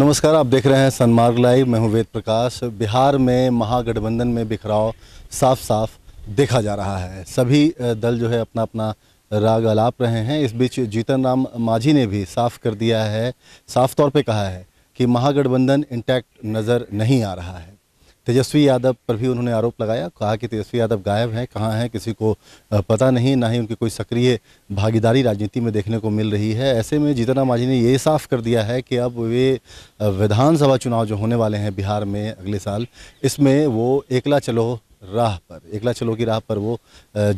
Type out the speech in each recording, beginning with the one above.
नमस्कार आप देख रहे हैं सनमार्ग लाइव मैं हूं वेद प्रकाश बिहार में महागठबंधन में बिखराव साफ साफ देखा जा रहा है सभी दल जो है अपना अपना राग अलाप रहे हैं इस बीच जीतन राम मांझी ने भी साफ कर दिया है साफ तौर पे कहा है कि महागठबंधन इंटैक्ट नज़र नहीं आ रहा है तेजस्वी यादव पर भी उन्होंने आरोप लगाया कहा कि तेजस्वी यादव गायब हैं कहाँ हैं किसी को पता नहीं ना ही उनकी कोई सक्रिय भागीदारी राजनीति में देखने को मिल रही है ऐसे में जीतन राम मांझी ने ये साफ कर दिया है कि अब वे विधानसभा चुनाव जो होने वाले हैं बिहार में अगले साल इसमें वो एकला चलो राह पर एकला चलो की राह पर वो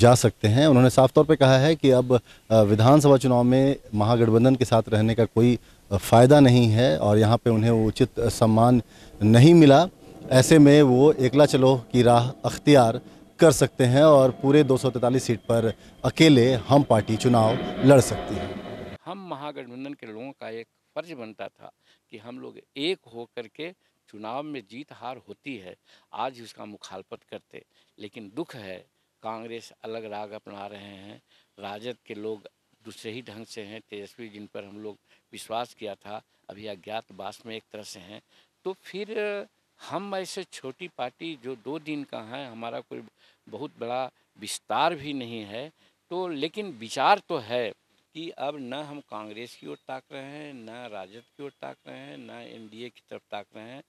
जा सकते हैं उन्होंने साफ तौर पर कहा है कि अब विधानसभा चुनाव में महागठबंधन के साथ रहने का कोई फ़ायदा नहीं है और यहाँ पे उन्हें उचित सम्मान नहीं मिला ऐसे में वो एकला चलो की राह अख्तियार कर सकते हैं और पूरे दो सीट पर अकेले हम पार्टी चुनाव लड़ सकती है हम महागठबंधन के लोगों का एक फर्ज बनता था कि हम लोग एक हो के चुनाव में जीत हार होती है आज उसका मुखालपत करते लेकिन दुख है कांग्रेस अलग राग अपना रहे हैं राजद के लोग दूसरे ही ढंग से हैं तेजस्वी जिन पर हम लोग विश्वास किया था अभी अज्ञात बास में एक तरह से हैं तो फिर हम ऐसे छोटी पार्टी जो दो दिन का है हमारा कोई बहुत बड़ा विस्तार भी नहीं है तो लेकिन विचार तो है कि अब न हम कांग्रेस की ओर ताक रहे हैं न राजद की ओर ताक रहे हैं न एनडीए की तरफ ताक रहे हैं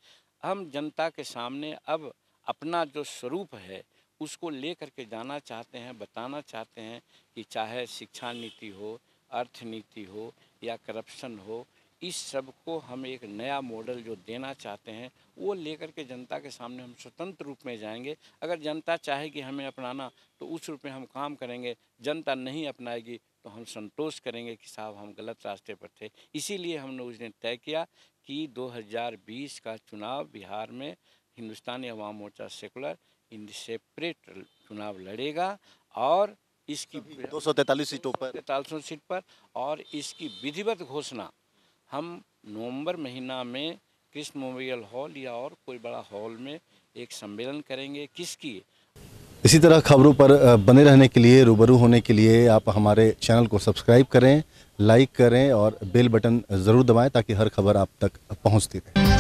हम जनता के सामने अब अपना जो स्वरूप है उसको ले करके जाना चाहते हैं बताना चाहते हैं कि चाहे शिक्षा नीति हो अर्थ नीति हो या करप्शन हो इस सब को हम एक नया मॉडल जो देना चाहते हैं वो लेकर के जनता के सामने हम स्वतंत्र रूप में जाएंगे अगर जनता चाहेगी हमें अपनाना तो उस रूप में हम काम करेंगे जनता नहीं अपनाएगी तो हम संतोष करेंगे कि साहब हम गलत रास्ते पर थे इसीलिए हमने उस दिन तय किया कि 2020 का चुनाव बिहार में हिंदुस्तानी अवाम मोर्चा सेकुलर इन सेपरेट चुनाव लड़ेगा और इसकी दो सौ तैंतालीस सीटों पर तैतालीसों सीट पर और इसकी विधिवत घोषणा हम नवंबर महीना में कृष्ण मेमोरियल हॉल या और कोई बड़ा हॉल में एक सम्मेलन करेंगे किसकी इसी तरह खबरों पर बने रहने के लिए रूबरू होने के लिए आप हमारे चैनल को सब्सक्राइब करें लाइक करें और बेल बटन ज़रूर दबाएं ताकि हर खबर आप तक पहुंचती रहे